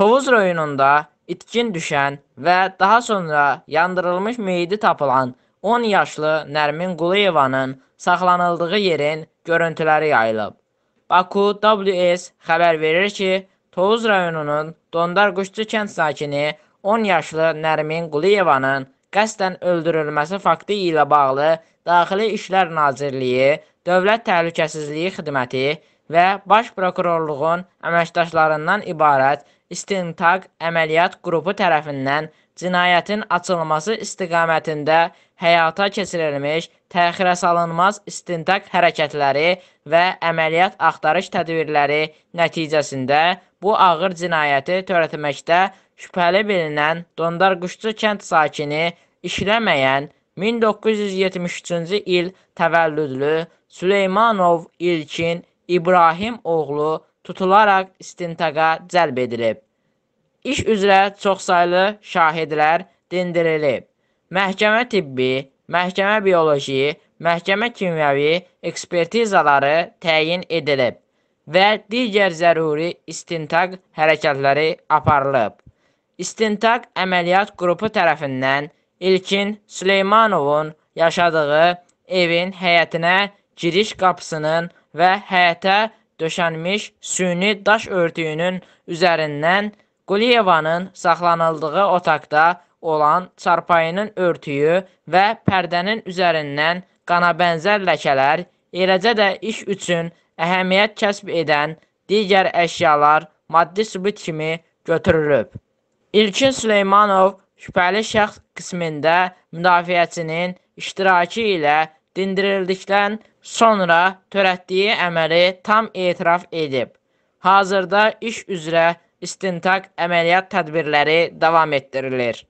Tovuz rayonunda itkin düşən və daha sonra yandırılmış meyidi tapılan 10 yaşlı Nərmin Quliyevanın saxlanıldığı yerin görüntüləri yayılıb. Baku WS xəbər verir ki, Tovuz rayonunun Dondarquşçu kənd sakini 10 yaşlı Nərmin Quliyevanın qəsdən öldürülməsi faktı ilə bağlı Daxili İşlər Nazirliyi, Dövlət Təhlükəsizliyi Xidməti və Baş Prokurorluğun əməkdaşlarından ibarət istintaq əməliyyat qrupu tərəfindən cinayətin açılması istiqamətində həyata keçirilmiş təxirə salınmaz istintaq hərəkətləri və əməliyyat axtarış tədbirləri nəticəsində bu ağır cinayəti törətməkdə şübhəli bilinən Dondarquşçu kənd sakini işləməyən 1973-cü il təvəllüdlü Süleymanov İlkin İbrahim oğlu tutularaq istintaqa cəlb edilib. İş üzrə çoxsaylı şahidlər dindirilib. Məhkəmə tibbi, məhkəmə bioloji, məhkəmə kimyəvi ekspertizaları təyin edilib və digər zəruri istintaq hərəkətləri aparılıb. İstintaq əməliyyat qrupu tərəfindən İlkin Süleymanovun yaşadığı evin həyətinə giriş qapısının və həyətə döşənmiş süni daş örtüyünün üzərindən Quliyevanın saxlanıldığı otaqda olan çarpayının örtüyü və pərdənin üzərindən qana bənzər ləkələr, eləcə də iş üçün əhəmiyyət kəsb edən digər əşyalar maddi sübut kimi götürülüb. İlkin Süleymanov şübhəli şəxs qismində müdafiəçinin iştirakı ilə dindirildikdən sonra törətdiyi əməli tam etiraf edib. Hazırda iş üzrə istintaq əməliyyat tədbirləri davam etdirilir.